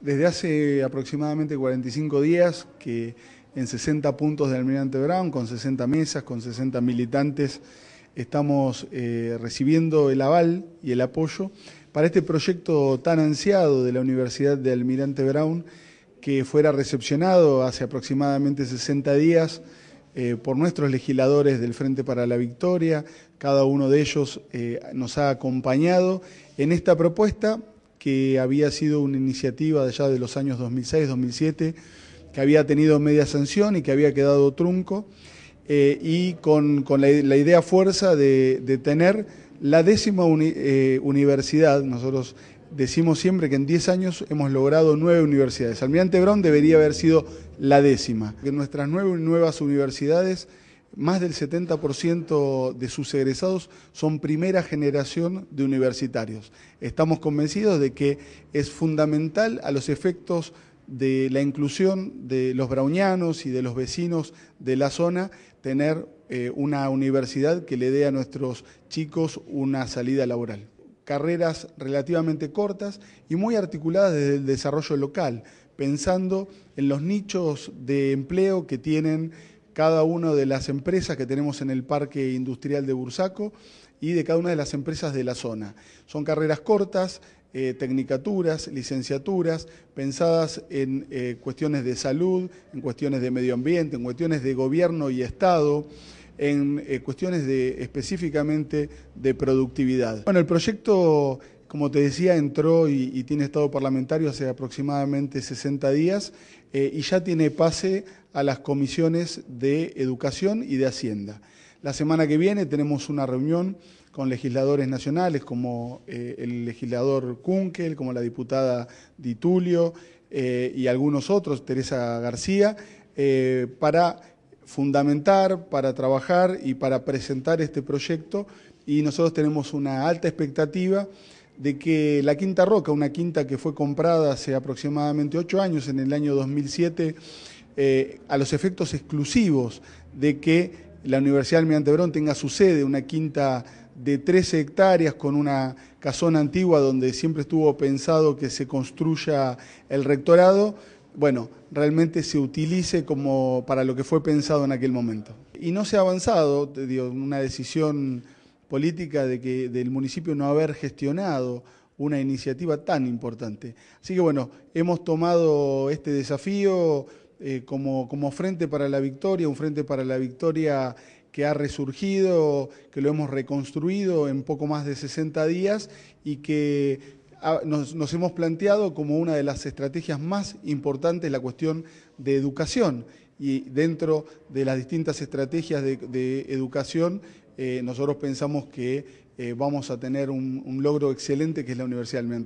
Desde hace aproximadamente 45 días que en 60 puntos de Almirante Brown, con 60 mesas, con 60 militantes, estamos eh, recibiendo el aval y el apoyo para este proyecto tan ansiado de la Universidad de Almirante Brown, que fuera recepcionado hace aproximadamente 60 días eh, por nuestros legisladores del Frente para la Victoria. Cada uno de ellos eh, nos ha acompañado en esta propuesta que había sido una iniciativa de allá de los años 2006-2007, que había tenido media sanción y que había quedado trunco, eh, y con, la, idea fuerza de, tener la décima eh, universidad, nosotros decimos siempre que en 10 años hemos logrado nueve universidades. Almirante Brown debería haber sido la décima. Que nuestras nueve nuevas universidades más del 70% de sus egresados son primera generación de universitarios. Estamos convencidos de que es fundamental a los efectos de la inclusión de los brauñanos y de los vecinos de la zona tener eh, una universidad que le dé a nuestros chicos una salida laboral. Carreras relativamente cortas y muy articuladas desde el desarrollo local, pensando en los nichos de empleo que tienen cada una de las empresas que tenemos en el Parque Industrial de Bursaco y de cada una de las empresas de la zona. Son carreras cortas, eh, tecnicaturas, licenciaturas, pensadas en eh, cuestiones de salud, en cuestiones de medio ambiente, en cuestiones de gobierno y Estado, en eh, cuestiones de, específicamente de productividad. Bueno, el proyecto como te decía, entró y, tiene estado parlamentario hace aproximadamente 60 días eh, y ya tiene pase a las comisiones de Educación y de Hacienda. La semana que viene tenemos una reunión con legisladores nacionales como eh, el legislador Kunkel, como la diputada Di Tulio eh, y algunos otros, Teresa García, para fundamentar, para trabajar y para presentar este proyecto y nosotros tenemos una alta expectativa de que la Quinta Roca, una quinta que fue comprada hace aproximadamente ocho años, en el año 2007, eh, a los efectos exclusivos de que la Universidad Almirante Brón tenga su sede, una quinta de 13 hectáreas con una casona antigua donde siempre estuvo pensado que se construya el rectorado, bueno, realmente se utilice como para lo que fue pensado en aquel momento. Y no se ha avanzado, digo, una decisión política de que del municipio no haber gestionado una iniciativa tan importante. Así que bueno, hemos tomado este desafío eh, como, como frente para la victoria, un frente para la victoria que ha resurgido, que lo hemos reconstruido en poco más de 60 días y que ah, nos, hemos planteado como una de las estrategias más importantes la cuestión de educación y dentro de las distintas estrategias de educación eh, nosotros pensamos que eh, vamos a tener un, logro excelente que es la Universidad del